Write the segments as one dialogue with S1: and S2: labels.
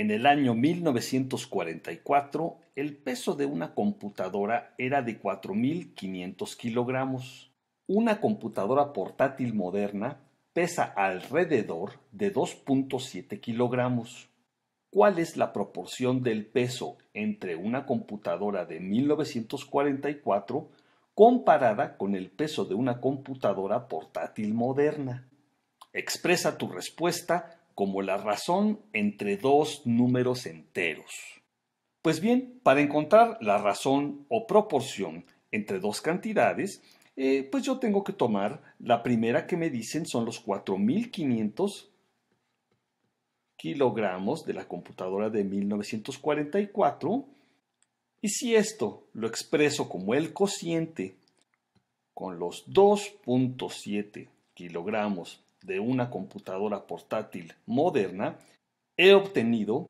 S1: En el año 1944, el peso de una computadora era de 4.500 kilogramos. Una computadora portátil moderna pesa alrededor de 2.7 kilogramos. ¿Cuál es la proporción del peso entre una computadora de 1944 comparada con el peso de una computadora portátil moderna? Expresa tu respuesta como la razón entre dos números enteros. Pues bien, para encontrar la razón o proporción entre dos cantidades, eh, pues yo tengo que tomar la primera que me dicen son los 4500 kilogramos de la computadora de 1944. Y si esto lo expreso como el cociente con los 2.7 kilogramos de una computadora portátil moderna, he obtenido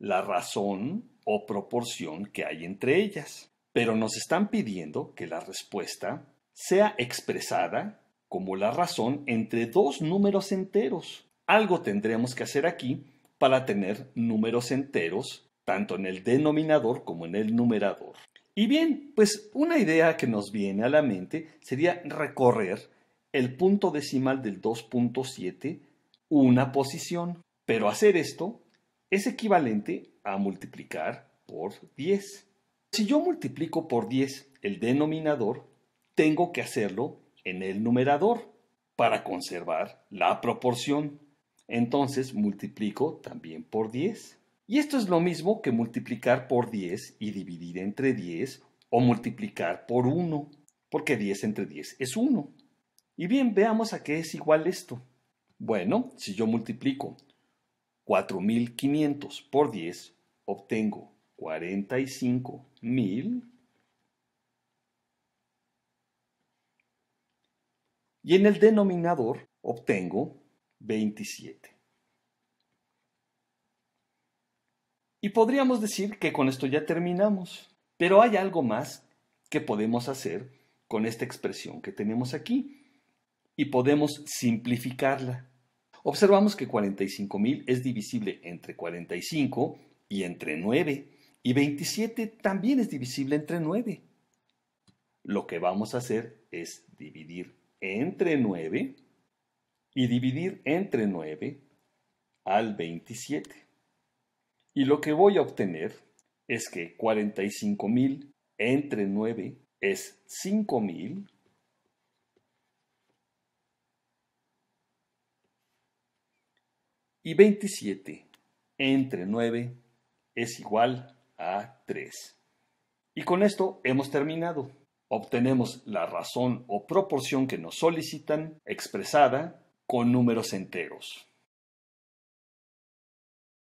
S1: la razón o proporción que hay entre ellas. Pero nos están pidiendo que la respuesta sea expresada como la razón entre dos números enteros. Algo tendremos que hacer aquí para tener números enteros, tanto en el denominador como en el numerador. Y bien, pues una idea que nos viene a la mente sería recorrer el punto decimal del 2.7 una posición. Pero hacer esto es equivalente a multiplicar por 10. Si yo multiplico por 10 el denominador, tengo que hacerlo en el numerador para conservar la proporción. Entonces multiplico también por 10. Y esto es lo mismo que multiplicar por 10 y dividir entre 10 o multiplicar por 1, porque 10 entre 10 es 1. Y bien, veamos a qué es igual esto. Bueno, si yo multiplico 4.500 por 10, obtengo 45.000. Y en el denominador obtengo 27. Y podríamos decir que con esto ya terminamos, pero hay algo más que podemos hacer con esta expresión que tenemos aquí y podemos simplificarla. Observamos que 45.000 es divisible entre 45 y entre 9, y 27 también es divisible entre 9. Lo que vamos a hacer es dividir entre 9 y dividir entre 9 al 27. Y lo que voy a obtener es que 45.000 entre 9 es 5.000 Y 27 entre 9 es igual a 3. Y con esto hemos terminado. Obtenemos la razón o proporción que nos solicitan expresada con números enteros.